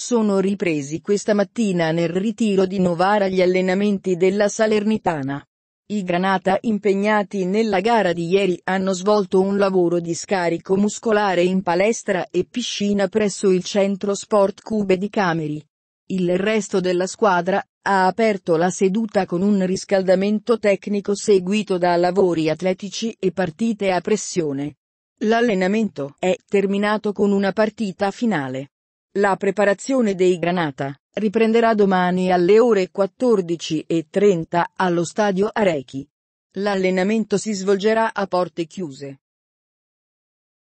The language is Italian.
sono ripresi questa mattina nel ritiro di Novara gli allenamenti della Salernitana. I Granata impegnati nella gara di ieri hanno svolto un lavoro di scarico muscolare in palestra e piscina presso il centro Sport Cube di Cameri. Il resto della squadra ha aperto la seduta con un riscaldamento tecnico seguito da lavori atletici e partite a pressione. L'allenamento è terminato con una partita finale. La preparazione dei Granata riprenderà domani alle ore 14.30 allo stadio Arechi. L'allenamento si svolgerà a porte chiuse.